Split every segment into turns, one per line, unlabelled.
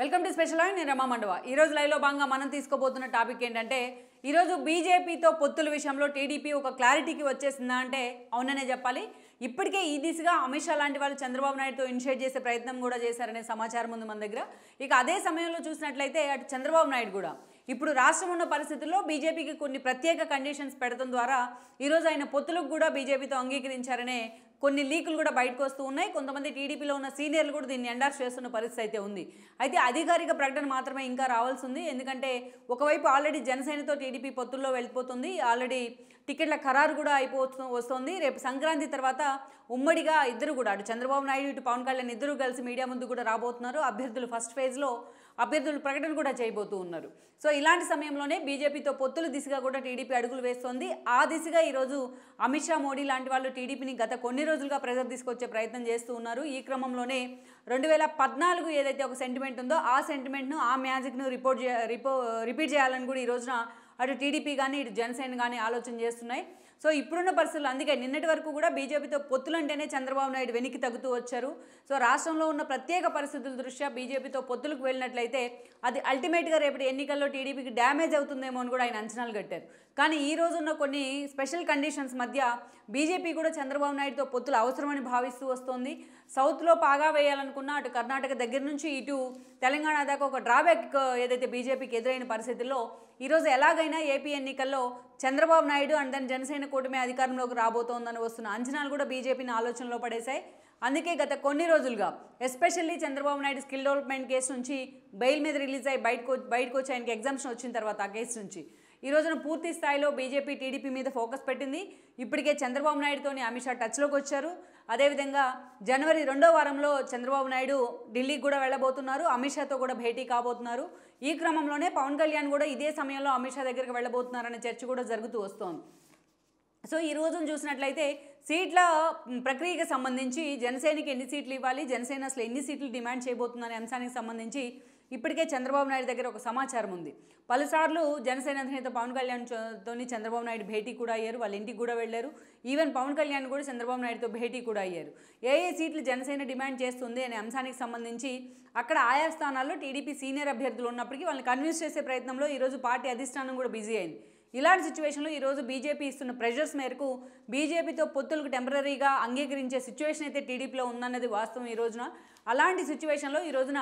welcome to special ఆయిన్ నేను రమామండవ ఈ రోజు లైవ్లో భాగంగా మనం తీసుకోబోతున్న టాపిక్ ఏంటంటే ఈరోజు బీజేపీతో పొత్తుల విషయంలో టీడీపీ ఒక క్లారిటీకి వచ్చేసిందా అంటే అవుననే చెప్పాలి ఇప్పటికే ఈ దిశగా అమిత్ షా లాంటి వాళ్ళు చంద్రబాబు నాయుడుతో ఇనిషియేట్ చేసే ప్రయత్నం కూడా చేశారనే సమాచారం ఉంది మన దగ్గర ఇక అదే సమయంలో చూసినట్లయితే అటు చంద్రబాబు నాయుడు కూడా ఇప్పుడు రాష్ట్రం ఉన్న పరిస్థితుల్లో బీజేపీకి కొన్ని ప్రత్యేక కండిషన్స్ పెడటం ద్వారా ఈరోజు ఆయన పొత్తులకు కూడా బీజేపీతో అంగీకరించారనే కొన్ని లీకులు కూడా బయటకు వస్తూ ఉన్నాయి కొంతమంది టీడీపీలో ఉన్న సీనియర్లు కూడా దీన్ని ఎండార్స్ చేస్తున్న పరిస్థితి అయితే ఉంది అయితే అధికారిక ప్రకటన మాత్రమే ఇంకా రావాల్సి ఉంది ఎందుకంటే ఒకవైపు ఆల్రెడీ జనసేనతో టీడీపీ పొత్తుల్లో వెళ్ళిపోతుంది ఆల్రెడీ టికెట్ల ఖరారు కూడా అయిపోతు వస్తుంది రేపు సంక్రాంతి తర్వాత ఉమ్మడిగా ఇద్దరు కూడా అటు చంద్రబాబు నాయుడు ఇటు పవన్ కళ్యాణ్ ఇద్దరు కలిసి మీడియా ముందు కూడా రాబోతున్నారు అభ్యర్థులు ఫస్ట్ ఫేజ్లో అభ్యర్థులు ప్రకటన కూడా చేయబోతూ ఉన్నారు సో ఇలాంటి సమయంలోనే బీజేపీతో పొత్తుల దిశగా కూడా టీడీపీ అడుగులు వేస్తోంది ఆ దిశగా ఈరోజు అమిత్ షా మోడీ లాంటి వాళ్ళు టీడీపీని గత కొన్ని రోజులుగా ప్రెజర్ తీసుకొచ్చే ప్రయత్నం చేస్తూ ఉన్నారు ఈ క్రమంలోనే రెండు వేల పద్నాలుగు ఏదైతే ఒక సెంటిమెంట్ ఉందో ఆ సెంటిమెంట్ను ఆ మ్యాజిక్ను రిపోర్ట్ రిపో రిపీట్ చేయాలని కూడా ఈ రోజున అటు టీడీపీ కానీ ఇటు జనసేన కానీ ఆలోచన చేస్తున్నాయి సో ఇప్పుడున్న పరిస్థితులు అందుకే నిన్నటి వరకు కూడా బీజేపీతో పొత్తులంటేనే చంద్రబాబు నాయుడు వెనక్కి తగ్గుతూ వచ్చారు సో రాష్ట్రంలో ఉన్న ప్రత్యేక పరిస్థితుల దృష్ట్యా బీజేపీతో పొత్తులకు వెళ్ళినట్లయితే అది అల్టిమేట్గా రేపటి ఎన్నికల్లో టీడీపీకి డ్యామేజ్ అవుతుందేమో అని కూడా ఆయన అంచనాలు కట్టారు కానీ ఈ రోజున్న కొన్ని స్పెషల్ కండిషన్స్ మధ్య బీజేపీ కూడా చంద్రబాబు నాయుడుతో పొత్తులు అవసరమని భావిస్తూ వస్తోంది సౌత్లో పాగా వేయాలనుకున్న అటు కర్ణాటక దగ్గర నుంచి ఇటు తెలంగాణ దాకా ఒక డ్రాబ్యాక్ ఏదైతే బీజేపీకి ఎదురైన పరిస్థితుల్లో ఈరోజు ఎలాగైనా ఏపీ ఎన్నికల్లో చంద్రబాబు నాయుడు అండ్ దాని జనసేన కూటమి అధికారంలోకి రాబోతోందని వస్తున్న అంచనాలు కూడా బీజేపీని ఆలోచనలో పడేశాయి అందుకే గత కొన్ని రోజులుగా especially Chandrababu Naidu skill development case నుంచి బెయిల్ మీద రిలీజ్ అయ్యి బయటకు బయటకు వచ్చి ఆయనకి ఎగ్జామ్షన్ వచ్చిన తర్వాత ఆ కేసు నుంచి ఈ రోజున పూర్తి స్థాయిలో బీజేపీ టీడీపీ మీద ఫోకస్ పెట్టింది ఇప్పటికే చంద్రబాబు నాయుడుతోని అమిత్ షా టచ్లోకి వచ్చారు అదేవిధంగా జనవరి రెండో వారంలో చంద్రబాబు నాయుడు ఢిల్లీకి కూడా వెళ్ళబోతున్నారు అమిత్ షాతో కూడా భేటీ కాబోతున్నారు ఈ క్రమంలోనే పవన్ కళ్యాణ్ కూడా ఇదే సమయంలో అమిత్ షా దగ్గరికి వెళ్ళబోతున్నారనే చర్చ కూడా జరుగుతూ వస్తోంది సో ఈ రోజును చూసినట్లయితే సీట్ల ప్రక్రియకి సంబంధించి జనసేనకి ఎన్ని సీట్లు ఇవ్వాలి జనసేన అసలు ఎన్ని సీట్లు డిమాండ్ చేయబోతుందనే అంశానికి సంబంధించి ఇప్పటికే చంద్రబాబు నాయుడు దగ్గర ఒక సమాచారం ఉంది పలుసార్లు జనసేన అధినేత పవన్ కళ్యాణ్ తోని చంద్రబాబు నాయుడు భేటీ కూడా అయ్యారు వాళ్ళ ఇంటికి కూడా వెళ్ళారు ఈవెన్ పవన్ కళ్యాణ్ కూడా చంద్రబాబు నాయుడుతో భేటీ కూడా అయ్యారు ఏ ఏ సీట్లు జనసేన డిమాండ్ చేస్తుంది అనే అంశానికి సంబంధించి అక్కడ ఆయా స్థానాల్లో టీడీపీ సీనియర్ అభ్యర్థులు ఉన్నప్పటికీ వాళ్ళని కన్విన్స్ చేసే ప్రయత్నంలో ఈరోజు పార్టీ అధిష్టానం కూడా బిజీ అయింది ఇలాంటి సిచ్యువేషన్లో ఈరోజు బీజేపీ ఇస్తున్న ప్రెషర్స్ మేరకు బీజేపీతో పొత్తులకు టెంపరీగా అంగీకరించే సిచ్యువేషన్ అయితే టీడీపీలో ఉందన్నది వాస్తవం ఈ రోజున అలాంటి సిచ్యువేషన్లో ఈ రోజున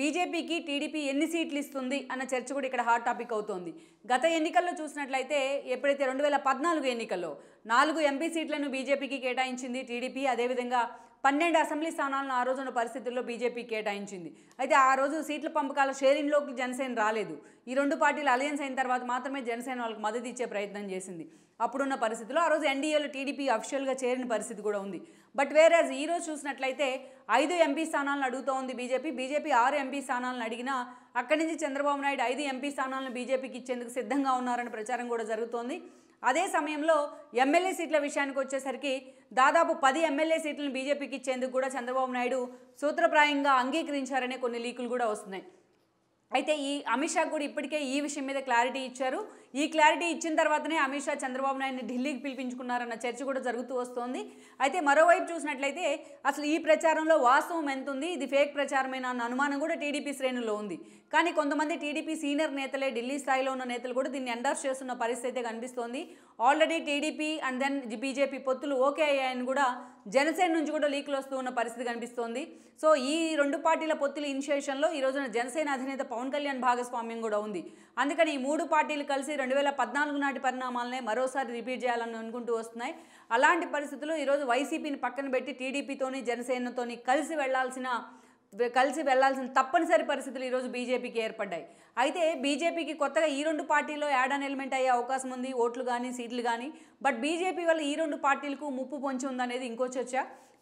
బీజేపీకి టీడీపీ ఎన్ని సీట్లు ఇస్తుంది అన్న చర్చ కూడా ఇక్కడ హాట్ టాపిక్ అవుతోంది గత ఎన్నికల్లో చూసినట్లయితే ఎప్పుడైతే రెండు వేల పద్నాలుగు ఎన్నికల్లో నాలుగు ఎంపీ సీట్లను బీజేపీకి కేటాయించింది టీడీపీ అదేవిధంగా పన్నెండు అసెంబ్లీ స్థానాలను ఆ రోజున పరిస్థితుల్లో బీజేపీ కేటాయించింది అయితే ఆ రోజు సీట్ల పంపకాల షేరింగ్లోకి జనసేన రాలేదు ఈ రెండు పార్టీలు అలయన్స్ అయిన తర్వాత మాత్రమే జనసేన వాళ్ళకి మద్దతు ఇచ్చే ప్రయత్నం చేసింది అప్పుడున్న పరిస్థితుల్లో ఆ రోజు ఎన్డీఏలో టీడీపీ అఫీషియల్గా చేరిన పరిస్థితి కూడా ఉంది బట్ వేరే ఈ రోజు చూసినట్లయితే ఐదు ఎంపీ స్థానాలను అడుగుతూ ఉంది బీజేపీ బీజేపీ ఆరు ఎంపీ స్థానాలను అడిగినా అక్కడి నుంచి చంద్రబాబు నాయుడు ఐదు ఎంపీ స్థానాలను బీజేపీకి ఇచ్చేందుకు సిద్ధంగా ఉన్నారని ప్రచారం కూడా జరుగుతోంది అదే సమయంలో ఎమ్మెల్యే సీట్ల విషయానికి వచ్చేసరికి దాదాపు పది ఎమ్మెల్యే సీట్లను బీజేపీకి ఇచ్చేందుకు కూడా చంద్రబాబు నాయుడు సూత్రప్రాయంగా అంగీకరించారనే కొన్ని లీకులు కూడా వస్తున్నాయి అయితే ఈ అమిత్ షా కూడా ఇప్పటికే ఈ విషయం మీద క్లారిటీ ఇచ్చారు ఈ క్లారిటీ ఇచ్చిన తర్వాతనే అమిత్ షా చంద్రబాబు నాయుడిని ఢిల్లీకి పిలిపించుకున్నారన్న చర్చ కూడా జరుగుతూ వస్తోంది అయితే మరోవైపు చూసినట్లయితే అసలు ఈ ప్రచారంలో వాస్తవం ఎంత ఉంది ఇది ఫేక్ ప్రచారమేనా అన్న అనుమానం కూడా టీడీపీ శ్రేణుల్లో ఉంది కానీ కొంతమంది టీడీపీ సీనియర్ నేతలే ఢిల్లీ స్థాయిలో ఉన్న నేతలు కూడా దీన్ని ఎండర్స్ చేస్తున్న పరిస్థితి అయితే కనిపిస్తోంది already TDP and then BJP పొత్తులు ఓకే అయ్యాయని కూడా జనసేన నుంచి కూడా లీకులు వస్తూ ఉన్న పరిస్థితి కనిపిస్తోంది సో ఈ రెండు పార్టీల పొత్తుల ఇనిషియేషన్లో ఈ రోజున జనసేన అధినేత పవన్ కళ్యాణ్ భాగస్వామ్యం కూడా ఉంది అందుకని ఈ మూడు పార్టీలు కలిసి రెండు వేల పద్నాలుగు నాటి పరిణామాలనే మరోసారి రిపీట్ చేయాలని అనుకుంటూ వస్తున్నాయి అలాంటి పరిస్థితులు ఈరోజు వైసీపీని పక్కన పెట్టి టీడీపీతోని జనసేనతోని కలిసి వెళ్లాల్సిన కలిసి వెళ్లాల్సిన తప్పనిసరి పరిస్థితులు ఈరోజు బీజేపీకి ఏర్పడ్డాయి అయితే బీజేపీకి కొత్తగా ఈ రెండు పార్టీలో అన్ ఎలిమెంట్ అయ్యే అవకాశం ఉంది ఓట్లు కానీ సీట్లు కానీ బట్ బీజేపీ వల్ల ఈ రెండు పార్టీలకు ముప్పు పొంచి ఉందనేది ఇంకో చర్చ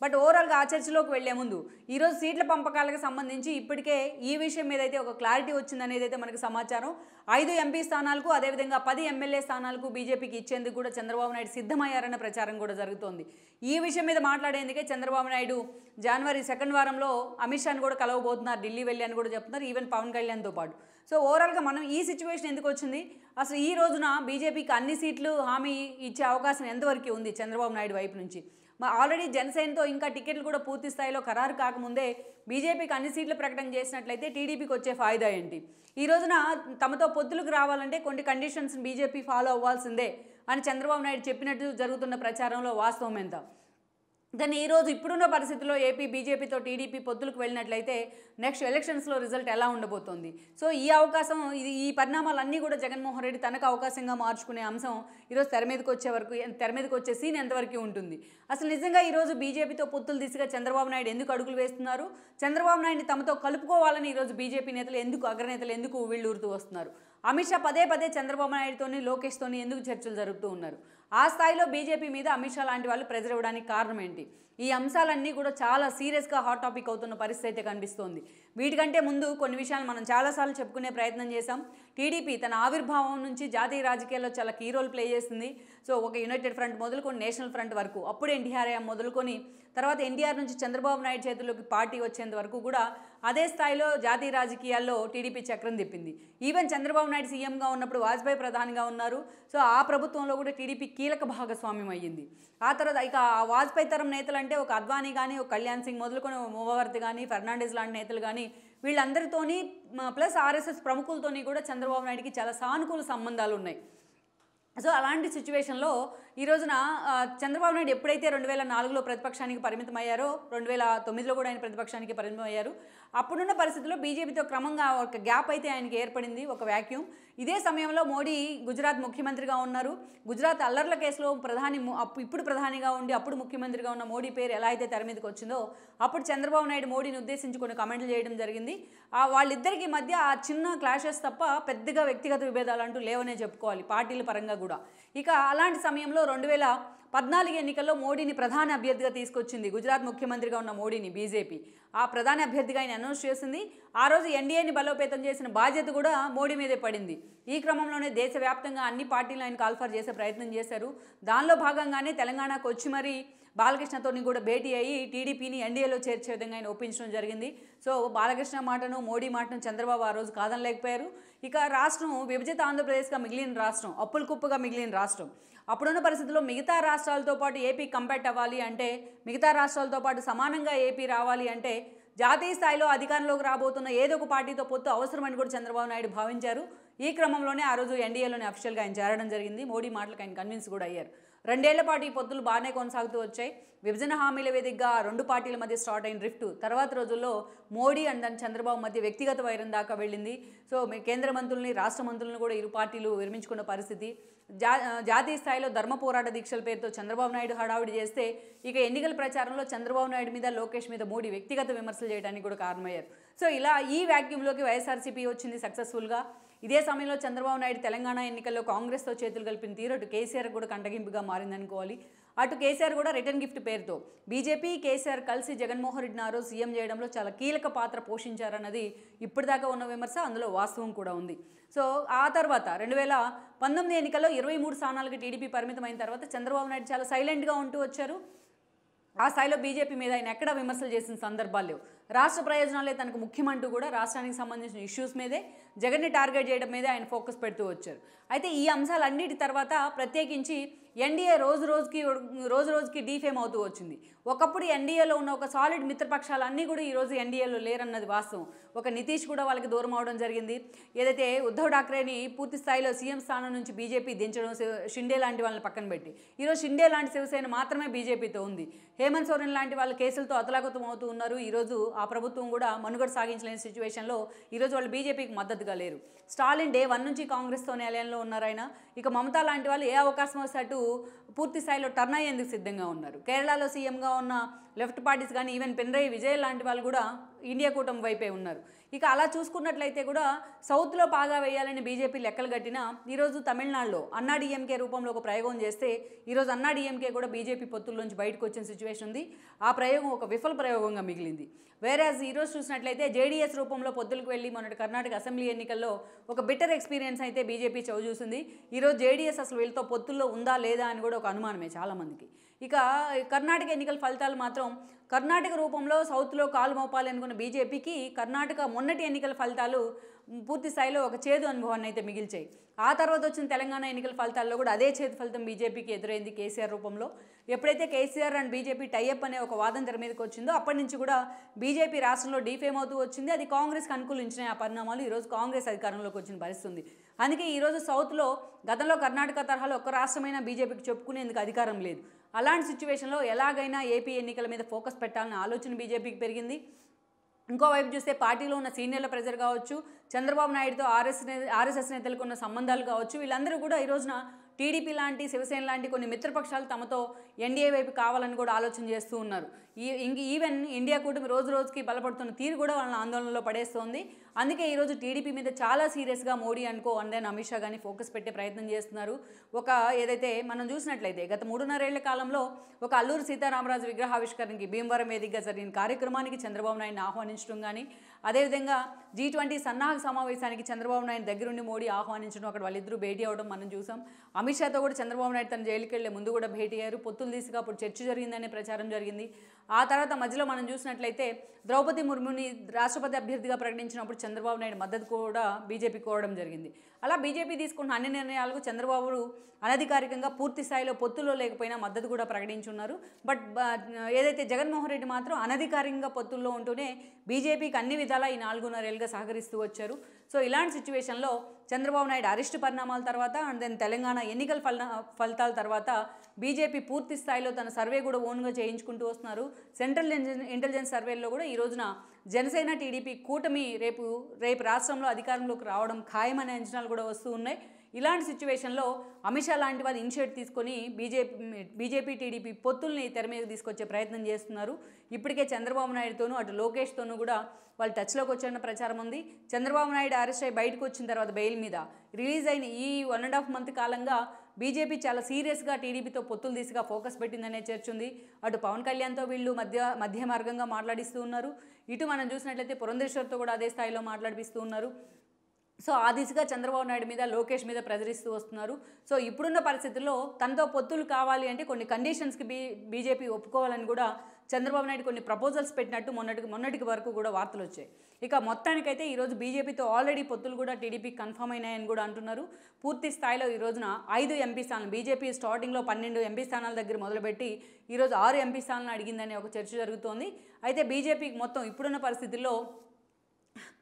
బట్ ఓవరాల్గా ఆ చర్చలోకి వెళ్లే ముందు ఈరోజు సీట్ల పంపకాలకు సంబంధించి ఇప్పటికే ఈ విషయం మీద అయితే ఒక క్లారిటీ వచ్చిందనేది అయితే మనకు సమాచారం ఐదు ఎంపీ స్థానాలకు అదేవిధంగా పది ఎమ్మెల్యే స్థానాలకు బీజేపీకి ఇచ్చేందుకు కూడా చంద్రబాబు నాయుడు సిద్ధమయ్యారన్న ప్రచారం కూడా జరుగుతోంది ఈ విషయం మీద మాట్లాడేందుకే చంద్రబాబు నాయుడు జనవరి సెకండ్ వారంలో అమిత్ షాని కూడా కలవబోతున్నారు ఢిల్లీ వెళ్ళి అని కూడా చెప్తున్నారు ఈవెన్ పవన్ కళ్యాణ్తో పాటు సో ఓవరాల్గా మనం ఈ సిచ్యువేషన్ ఎందుకు వచ్చింది అసలు ఈ రోజున బీజేపీకి అన్ని సీట్లు హామీ ఇచ్చే అవకాశం ఎంతవరకు ఉంది చంద్రబాబు నాయుడు వైపు నుంచి ఆల్రెడీ జనసేనతో ఇంకా టికెట్లు కూడా పూర్తి స్థాయిలో ఖరారు కాకముందే బీజేపీకి అన్ని సీట్లు ప్రకటన చేసినట్లయితే టీడీపీకి వచ్చే ఫాయిదా ఏంటి ఈ రోజున తమతో పొత్తులకు రావాలంటే కొన్ని కండిషన్స్ బీజేపీ ఫాలో అవ్వాల్సిందే అని చంద్రబాబు నాయుడు చెప్పినట్టు జరుగుతున్న ప్రచారంలో వాస్తవం ఎంత కానీ ఈరోజు ఇప్పుడున్న పరిస్థితుల్లో ఏపీ బీజేపీతో టీడీపీ పొత్తులకు వెళ్ళినట్లయితే నెక్స్ట్ ఎలక్షన్స్లో రిజల్ట్ ఎలా ఉండబోతోంది సో ఈ అవకాశం ఇది ఈ పరిణామాలన్నీ కూడా జగన్మోహన్ రెడ్డి తనకు అవకాశంగా మార్చుకునే అంశం ఈరోజు తెర మీదకి వచ్చే వరకు తెర మీదకి వచ్చే సీన్ ఎంతవరకు ఉంటుంది అసలు నిజంగా ఈరోజు బీజేపీతో పొత్తులు దిశగా చంద్రబాబు నాయుడు ఎందుకు అడుగులు వేస్తున్నారు చంద్రబాబు నాయుడిని తమతో కలుపుకోవాలని ఈరోజు బీజేపీ నేతలు ఎందుకు అగ్రనేతలు ఎందుకు వీళ్ళూరుతూ వస్తున్నారు అమిత్ షా పదే పదే చంద్రబాబు నాయుడుతోని లోకేష్తోని ఎందుకు చర్చలు జరుపుతూ ఉన్నారు ఆ స్థాయిలో బీజేపీ మీద అమిత్ షా లాంటి వాళ్ళు ప్రెజర్ ఇవ్వడానికి కారణం ఏంటి ఈ అంశాలన్నీ కూడా చాలా సీరియస్గా హాట్ టాపిక్ అవుతున్న పరిస్థితి అయితే కనిపిస్తోంది వీటికంటే ముందు కొన్ని విషయాలు మనం చాలాసార్లు చెప్పుకునే ప్రయత్నం చేశాం టీడీపీ తన ఆవిర్భావం నుంచి జాతీయ రాజకీయాల్లో చాలా కీ రోల్ ప్లే చేసింది సో ఒక యునైటెడ్ ఫ్రంట్ మొదలుకొని నేషనల్ ఫ్రంట్ వరకు అప్పుడు ఎన్టీఆర్ మొదలుకొని తర్వాత ఎన్టీఆర్ నుంచి చంద్రబాబు నాయుడు చేతుల్లోకి పార్టీ వచ్చేంత వరకు కూడా అదే స్థాయిలో జాతీయ రాజకీయాల్లో టీడీపీ చక్రం తిప్పింది ఈవెన్ చంద్రబాబు నాయుడు సీఎంగా ఉన్నప్పుడు వాజ్పేయి ప్రధానిగా ఉన్నారు సో ఆ ప్రభుత్వంలో కూడా టీడీపీ కీలక భాగస్వామ్యం అయ్యింది ఆ తర్వాత ఇక ఆ వాజ్పేయి తరం నేతలు ఎందుకంటే ఒక అద్వానీ కానీ ఒక కళ్యాణ్ సింగ్ మొదలుకొని మూవవర్తి కానీ ఫెర్నాండెస్ లాంటి నేతలు కానీ వీళ్ళందరితోని ప్లస్ ఆర్ఎస్ఎస్ ప్రముఖులతోని కూడా చంద్రబాబు నాయుడికి చాలా సానుకూల సంబంధాలు ఉన్నాయి సో అలాంటి సిచ్యువేషన్లో ఈ రోజున చంద్రబాబు నాయుడు ఎప్పుడైతే రెండు వేల నాలుగులో ప్రతిపక్షానికి పరిమితమయ్యారో రెండు వేల తొమ్మిదిలో కూడా ఆయన ప్రతిపక్షానికి పరిమితమయ్యారు అప్పుడున్న పరిస్థితుల్లో బీజేపీతో క్రమంగా ఒక గ్యాప్ అయితే ఆయనకి ఏర్పడింది ఒక వ్యాక్యూమ్ ఇదే సమయంలో మోడీ గుజరాత్ ముఖ్యమంత్రిగా ఉన్నారు గుజరాత్ అల్లర్ల కేసులో ప్రధాని ఇప్పుడు ప్రధానిగా ఉండి అప్పుడు ముఖ్యమంత్రిగా ఉన్న మోడీ పేరు ఎలా అయితే తెర మీదకి వచ్చిందో అప్పుడు చంద్రబాబు నాయుడు మోడీని ఉద్దేశించి కొన్ని కమెంట్లు చేయడం జరిగింది ఆ వాళ్ళిద్దరికి మధ్య ఆ చిన్న క్లాషెస్ తప్ప పెద్దగా వ్యక్తిగత విభేదాలు అంటూ లేవనే చెప్పుకోవాలి పార్టీల పరంగా కూడా ఇక అలాంటి సమయంలో రెండు వేల పద్నాలుగు ఎన్నికల్లో మోడీని ప్రధాన అభ్యర్థిగా తీసుకొచ్చింది గుజరాత్ ముఖ్యమంత్రిగా ఉన్న మోడీని బీజేపీ ఆ ప్రధాన అభ్యర్థిగా ఆయన అనౌన్స్ చేసింది ఆ రోజు ఎన్డీఏని బలోపేతం చేసిన బాధ్యత కూడా మోడీ మీదే పడింది ఈ క్రమంలోనే దేశవ్యాప్తంగా అన్ని పార్టీలు ఆయన కాల్ఫర్ చేసే ప్రయత్నం చేశారు దానిలో భాగంగానే తెలంగాణకు వచ్చి మరీ బాలకృష్ణతోని కూడా భేటీ అయ్యి టీడీపీని ఎన్డీఏలో చేర్చే విధంగా ఆయన ఒప్పించడం జరిగింది సో బాలకృష్ణ మాటను మోడీ మాటను చంద్రబాబు ఆ రోజు కాదనలేకపోయారు ఇక రాష్ట్రం విభజిత ఆంధ్రప్రదేశ్గా మిగిలిన రాష్ట్రం అప్పుల కుప్పగా మిగిలిన రాష్ట్రం అప్పుడున్న పరిస్థితుల్లో మిగతా రాష్ట్రాలతో పాటు ఏపీ కంపేట్ అవ్వాలి అంటే మిగతా రాష్ట్రాలతో పాటు సమానంగా ఏపీ రావాలి అంటే జాతీయ స్థాయిలో అధికారంలోకి రాబోతున్న ఏదో ఒక పార్టీతో పొత్తు అవసరమని కూడా చంద్రబాబు నాయుడు భావించారు ఈ క్రమంలోనే ఆ రోజు ఎన్డీఏలోని అఫీషియల్గా ఆయన చేరడం జరిగింది మోడీ మాటలకు ఆయన కన్విన్స్ కూడా అయ్యారు రెండేళ్ల పాటు ఈ పొత్తులు బాగానే కొనసాగుతూ వచ్చాయి విభజన హామీల వేదికగా రెండు పార్టీల మధ్య స్టార్ట్ అయిన డ్రిఫ్ట్ తర్వాత రోజుల్లో మోడీ అండ్ దాని చంద్రబాబు మధ్య వ్యక్తిగత వైరం దాకా వెళ్ళింది సో కేంద్ర మంత్రుల్ని రాష్ట్ర మంత్రులను కూడా ఇరు పార్టీలు విరమించుకున్న పరిస్థితి జా జాతీయ స్థాయిలో ధర్మ పోరాట దీక్షల పేరుతో చంద్రబాబు నాయుడు హడావిడి చేస్తే ఇక ఎన్నికల ప్రచారంలో చంద్రబాబు నాయుడు మీద లోకేష్ మీద మోడీ వ్యక్తిగత విమర్శలు చేయడానికి కూడా కారణమయ్యారు సో ఇలా ఈ వ్యాక్యూమ్లోకి వైఎస్ఆర్సీపీ వచ్చింది సక్సెస్ఫుల్గా ఇదే సమయంలో చంద్రబాబు నాయుడు తెలంగాణ ఎన్నికల్లో కాంగ్రెస్తో చేతులు కలిపిన తీరు అటు కేసీఆర్ కూడా కంటగింపుగా మారిందనుకోవాలి అటు కేసీఆర్ కూడా రిటర్న్ గిఫ్ట్ పేరుతో బీజేపీ కేసీఆర్ కలిసి జగన్మోహన్ రెడ్డి నారో సీఎం చేయడంలో చాలా కీలక పాత్ర పోషించారన్నది ఇప్పటిదాకా ఉన్న విమర్శ అందులో వాస్తవం కూడా ఉంది సో ఆ తర్వాత రెండు వేల పంతొమ్మిది ఎన్నికల్లో ఇరవై మూడు స్థానాలకు టీడీపీ పరిమితమైన తర్వాత చంద్రబాబు నాయుడు చాలా సైలెంట్గా ఉంటూ వచ్చారు ఆ స్థాయిలో బీజేపీ మీద ఆయన ఎక్కడా విమర్శలు చేసిన సందర్భాలు లేవు రాష్ట్ర ప్రయోజనాలే తనకు ముఖ్యమంటూ కూడా రాష్ట్రానికి సంబంధించిన ఇష్యూస్ మీదే జగన్ని టార్గెట్ చేయడం మీదే ఆయన ఫోకస్ పెడుతూ వచ్చారు అయితే ఈ అంశాలన్నిటి తర్వాత ప్రత్యేకించి ఎన్డీఏ రోజు రోజుకి రోజు రోజుకి డీఫేమ్ అవుతూ వచ్చింది ఒకప్పుడు ఎన్డీఏలో ఉన్న ఒక సాలిడ్ మిత్రపక్షాలన్నీ కూడా ఈరోజు ఎన్డీఏలో లేరన్నది వాస్తవం ఒక నితీష్ కూడా వాళ్ళకి దూరం అవడం జరిగింది ఏదైతే ఉద్ధవ్ ఠాక్రేని పూర్తి స్థాయిలో సీఎం స్థానం నుంచి బీజేపీ దించడం షిండే లాంటి వాళ్ళని పక్కన పెట్టి ఈరోజు షిండే లాంటి శివసేన మాత్రమే బీజేపీతో ఉంది హేమంత్ సోరెన్ లాంటి వాళ్ళ కేసులతో అతలాగతం అవుతూ ఉన్నారు ఈరోజు ఆ ప్రభుత్వం కూడా మనుగడ సాగించలేని సిచ్యువేషన్లో ఈరోజు వాళ్ళు బీజేపీకి మద్దతుగా లేరు స్టాలిన్ డే వన్ నుంచి కాంగ్రెస్తో నిలయంలో ఉన్నారాయన ఇక మమతా లాంటి వాళ్ళు ఏ అవకాశం వస్తే అటు పూర్తి స్థాయిలో టర్న్ అయ్యేందుకు సిద్ధంగా ఉన్నారు కేరళలో సీఎంగా ఉన్న లెఫ్ట్ పార్టీస్ కానీ ఈవెన్ పినరై విజయ్ లాంటి వాళ్ళు కూడా ఇండియా కూటమి వైపే ఉన్నారు ఇక అలా చూసుకున్నట్లయితే కూడా సౌత్లో బాగా వేయాలని బీజేపీ లెక్కలు కట్టిన ఈరోజు తమిళనాడులో అన్నాడీఎంకే రూపంలో ఒక ప్రయోగం చేస్తే ఈరోజు అన్నాడీఎంకే కూడా బీజేపీ పొత్తుల్లోంచి బయటకు వచ్చిన సిచ్యువేషన్ ఉంది ఆ ప్రయోగం ఒక విఫల ప్రయోగంగా మిగిలింది వేరాజ్ ఈరోజు చూసినట్లయితే జేడీఎస్ రూపంలో పొత్తులకు వెళ్ళి మొన్నటి కర్ణాటక అసెంబ్లీ ఎన్నికల్లో ఒక బెటర్ ఎక్స్పీరియన్స్ అయితే బీజేపీ చవిచూసింది ఈరోజు జేడీఎస్ అసలు వీళ్ళతో పొత్తుల్లో ఉందా లేదా అని కూడా ఒక అనుమానమే చాలామందికి ఇక కర్ణాటక ఎన్నికల ఫలితాలు మాత్రం కర్ణాటక రూపంలో సౌత్లో కాలు మోపాలి అనుకున్న బీజేపీకి కర్ణాటక మొన్నటి ఎన్నికల ఫలితాలు పూర్తి స్థాయిలో ఒక చేదు అనుభవాన్ని అయితే మిగిల్చాయి ఆ తర్వాత వచ్చిన తెలంగాణ ఎన్నికల ఫలితాల్లో కూడా అదే చేతి ఫలితం బీజేపీకి ఎదురైంది కేసీఆర్ రూపంలో ఎప్పుడైతే కేసీఆర్ అండ్ బీజేపీ టైఅప్ అనే ఒక వాదం తెర మీదకి వచ్చిందో అప్పటి నుంచి కూడా బీజేపీ రాష్ట్రంలో డీఫేమ్ అవుతూ వచ్చింది అది కాంగ్రెస్కి అనుకూలించిన ఆ పరిణామాలు ఈరోజు కాంగ్రెస్ అధికారంలోకి వచ్చిన పరిస్థితుంది అందుకే ఈరోజు సౌత్లో గతంలో కర్ణాటక తరహాలో ఒక్క రాష్ట్రమైన బీజేపీకి చెప్పుకునేందుకు అధికారం లేదు అలాంటి సిచ్యువేషన్లో ఎలాగైనా ఏపీ ఎన్నికల మీద ఫోకస్ పెట్టాలన్న ఆలోచన బీజేపీకి పెరిగింది ఇంకోవైపు చూస్తే పార్టీలో ఉన్న సీనియర్ల ప్రెజర్ కావచ్చు చంద్రబాబు నాయుడుతో ఆర్ఎస్ ఆర్ఎస్ఎస్ నేతలకు ఉన్న సంబంధాలు కావచ్చు వీళ్ళందరూ కూడా ఈ రోజున టీడీపీ లాంటి శివసేన లాంటి కొన్ని మిత్రపక్షాలు తమతో ఎన్డీఏ వైపు కావాలని కూడా ఆలోచన చేస్తూ ఉన్నారు ఈ ఈవెన్ ఇండియా కూటమి రోజు రోజుకి బలపడుతున్న తీరు కూడా వాళ్ళని ఆందోళనలో పడేస్తోంది అందుకే ఈరోజు టీడీపీ మీద చాలా సీరియస్గా మోడీ అనుకో అండ్ అమిత్ షా కానీ ఫోకస్ పెట్టే ప్రయత్నం చేస్తున్నారు ఒక ఏదైతే మనం చూసినట్లయితే గత మూడున్నరేళ్ల కాలంలో ఒక అల్లూరు సీతారామరాజు విగ్రహావిష్కరణకి భీమవరం వేదికగా జరిగిన కార్యక్రమానికి చంద్రబాబు నాయుడుని ఆహ్వానించడం కానీ అదేవిధంగా జీ ట్వంటీ సన్నాహక సమావేశానికి చంద్రబాబు నాయుడు దగ్గరుండి మోడీ ఆహ్వానించడం అక్కడ వాళ్ళిద్దరూ భేటీ అవడం మనం చూసాం అమిత్ షాతో కూడా చంద్రబాబు నాయుడు తన జైలుకి వెళ్లే ముందు కూడా భేటీ అయ్యారు పొత్తులు తీసుకు అప్పుడు చర్చ జరిగిందనే ప్రచారం జరిగింది ఆ తర్వాత మధ్యలో మనం చూసినట్లయితే ద్రౌపది ముర్ముని రాష్ట్రపతి అభ్యర్థిగా ప్రకటించినప్పుడు చంద్రబాబు నాయుడు మద్దతు కూడా బీజేపీ కోరడం జరిగింది అలా బీజేపీ తీసుకున్న అన్ని నిర్ణయాలకు చంద్రబాబు అనధికారికంగా పూర్తి స్థాయిలో పొత్తులో లేకపోయినా మద్దతు కూడా ప్రకటించున్నారు బట్ ఏదైతే జగన్మోహన్ రెడ్డి మాత్రం అనధికారికంగా పొత్తుల్లో ఉంటూనే బీజేపీకి అన్ని విధాలా ఈ నాలుగున్నరేళ్ళుగా సహకరిస్తూ వచ్చారు సో ఇలాంటి సిచ్యువేషన్లో చంద్రబాబు నాయుడు అరెస్టు పరిణామాల తర్వాత అండ్ దెన్ తెలంగాణ ఎన్నికల ఫల ఫలితాల తర్వాత బీజేపీ పూర్తి స్థాయిలో తన సర్వే కూడా ఓన్గా చేయించుకుంటూ వస్తున్నారు సెంట్రల్ ఇంటెలిజెన్స్ సర్వేల్లో కూడా ఈ రోజున జనసేన టీడీపీ కూటమి రేపు రేపు రాష్ట్రంలో అధికారంలోకి రావడం ఖాయమనే అంచనాలు కూడా వస్తూ ఉన్నాయి ఇలాంటి సిచ్యువేషన్లో అమిత్ షా లాంటి వాళ్ళు ఇనిషియేట్ తీసుకొని బీజేపీ బీజేపీ టీడీపీ పొత్తుల్ని తెర మీద తీసుకొచ్చే ప్రయత్నం చేస్తున్నారు ఇప్పటికే చంద్రబాబు నాయుడుతోనూ అటు లోకేష్తోనూ కూడా వాళ్ళు టచ్లోకి వచ్చారన్న ప్రచారం ఉంది చంద్రబాబు నాయుడు అరెస్ట్ అయ్యి బయటకు వచ్చిన తర్వాత బెయిల్ మీద రిలీజ్ అయిన ఈ వన్ అండ్ హాఫ్ మంత్ కాలంగా బీజేపీ చాలా సీరియస్గా టీడీపీతో పొత్తులు దిశగా ఫోకస్ పెట్టిందనే చర్చ ఉంది అటు పవన్ కళ్యాణ్తో వీళ్ళు మధ్య మధ్య మార్గంగా మాట్లాడిస్తూ ఉన్నారు ఇటు మనం చూసినట్లయితే పురంధేశ్వర్తో కూడా అదే స్థాయిలో మాట్లాడిపిస్తూ ఉన్నారు సో ఆ దిశగా చంద్రబాబు నాయుడు మీద లోకేష్ మీద ప్రజరిస్తూ వస్తున్నారు సో ఇప్పుడున్న పరిస్థితుల్లో తనతో పొత్తులు కావాలి అంటే కొన్ని కండిషన్స్కి బీ బీజేపీ ఒప్పుకోవాలని కూడా చంద్రబాబు నాయుడు కొన్ని ప్రపోజల్స్ పెట్టినట్టు మొన్నటి మొన్నటికి వరకు కూడా వార్తలు వచ్చాయి ఇక మొత్తానికైతే ఈరోజు బీజేపీతో ఆల్రెడీ పొత్తులు కూడా టీడీపీ కన్ఫర్మ్ అయినాయని కూడా అంటున్నారు పూర్తి స్థాయిలో ఈ రోజున ఐదు ఎంపీ స్థానాలు బీజేపీ స్టార్టింగ్లో పన్నెండు ఎంపీ స్థానాల దగ్గర మొదలుపెట్టి ఈరోజు ఆరు ఎంపీ స్థానాలను అడిగిందని ఒక చర్చ జరుగుతోంది అయితే బీజేపీకి మొత్తం ఇప్పుడున్న పరిస్థితుల్లో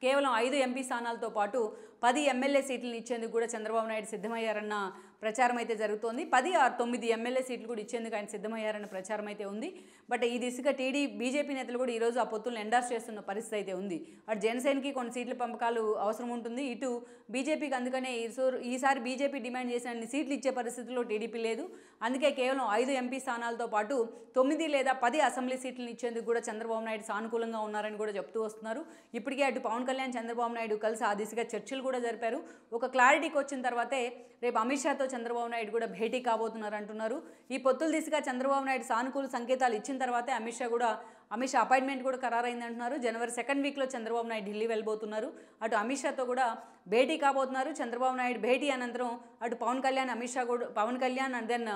కేవలం ఐదు ఎంపీ స్థానాలతో పాటు పది ఎమ్మెల్యే సీట్లను ఇచ్చేందుకు కూడా చంద్రబాబు నాయుడు సిద్ధమయ్యారన్న ప్రచారం అయితే జరుగుతోంది పది ఆరు తొమ్మిది ఎమ్మెల్యే సీట్లు కూడా ఇచ్చేందుకు ఆయన సిద్ధమయ్యారన్న ప్రచారం అయితే ఉంది బట్ ఈ దిశగా టీడీ బీజేపీ నేతలు కూడా ఈరోజు ఆ పొత్తులను ఎండార్స్ చేస్తున్న పరిస్థితి అయితే ఉంది అటు జనసేనకి కొన్ని సీట్ల పంపకాలు అవసరం ఉంటుంది ఇటు బీజేపీకి అందుకనే ఈసారి బీజేపీ డిమాండ్ చేసిన సీట్లు ఇచ్చే పరిస్థితిలో టీడీపీ లేదు అందుకే కేవలం ఐదు ఎంపీ స్థానాలతో పాటు తొమ్మిది లేదా పది అసెంబ్లీ సీట్లను ఇచ్చేందుకు కూడా చంద్రబాబు నాయుడు సానుకూలంగా ఉన్నారని కూడా చెప్తూ వస్తున్నారు ఇప్పటికే అటు పవన్ కళ్యాణ్ చంద్రబాబు నాయుడు కలిసి ఆ దిశగా చర్చలు కూడా జరిపారు ఒక క్లారిటీకి వచ్చిన తర్వాతే రేపు అమిత్ షాతో చంద్రబాబు నాయుడు కూడా భేటీ కాబోతున్నారు అంటున్నారు ఈ పొత్తుల దిశగా చంద్రబాబు నాయుడు సానుకూల సంకేతాలు ఇచ్చిన తర్వాతే అమిత్ షా కూడా అమిత్ షా అపాయింట్మెంట్ కూడా ఖరారైంది అంటున్నారు జనవరి సెకండ్ వీక్లో చంద్రబాబు నాయుడు ఢిల్లీ వెళ్ళబోతున్నారు అటు అమిత్ షాతో కూడా భేటీ కాబోతున్నారు చంద్రబాబు నాయుడు భేటీ అనంతరం అటు పవన్ కళ్యాణ్ అమిత్ షా కూడా పవన్ కళ్యాణ్ అండ్ దెన్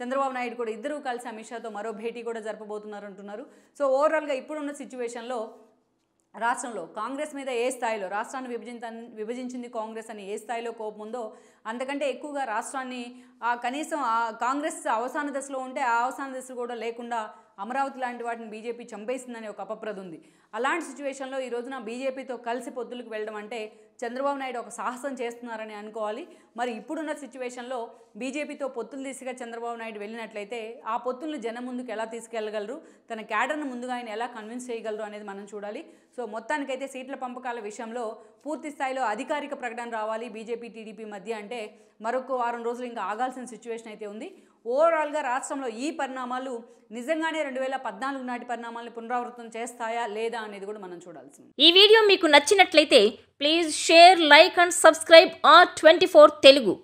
చంద్రబాబు నాయుడు కూడా ఇద్దరూ కలిసి అమిత్ షాతో మరో భేటీ కూడా జరపబోతున్నారు అంటున్నారు సో ఓవరాల్గా ఇప్పుడున్న సిచ్యువేషన్లో రాష్ట్రంలో కాంగ్రెస్ మీద ఏ స్థాయిలో రాష్ట్రాన్ని విభజింత విభజించింది కాంగ్రెస్ అని ఏ స్థాయిలో కోపం ఉందో అంతకంటే ఎక్కువగా రాష్ట్రాన్ని కనీసం కాంగ్రెస్ అవసాన దశలో ఉంటే ఆ అవసాన దశలు కూడా లేకుండా అమరావతి లాంటి వాటిని బీజేపీ చంపేసిందని ఒక అపప్రద ఉంది అలాంటి సిచ్యువేషన్లో ఈ రోజున బీజేపీతో కలిసి పొత్తులకు వెళ్ళడం అంటే చంద్రబాబు నాయుడు ఒక సాహసం చేస్తున్నారని అనుకోవాలి మరి ఇప్పుడున్న సిచ్యువేషన్లో బీజేపీతో పొత్తులు దిశగా చంద్రబాబు నాయుడు వెళ్ళినట్లయితే ఆ పొత్తులను జనం ముందుకు ఎలా తీసుకెళ్లగలరు తన క్యాడర్ను ముందుగా ఆయన ఎలా కన్విన్స్ చేయగలరు అనేది మనం చూడాలి సో మొత్తానికైతే సీట్ల పంపకాల విషయంలో పూర్తి స్థాయిలో అధికారిక ప్రకటన రావాలి బీజేపీ టీడీపీ మధ్య అంటే మరొక వారం రోజులు ఇంకా ఆగాల్సిన సిచ్యువేషన్ అయితే ఉంది ఓవరాల్గా రాష్ట్రంలో ఈ పరిణామాలు నిజంగానే రెండు వేల పద్నాలుగు నాటి పరిణామాలను పునరావృతం చేస్తాయా లేదా అనేది కూడా మనం చూడాల్సింది ఈ వీడియో మీకు నచ్చినట్లయితే please share like and subscribe R twenty four Telugu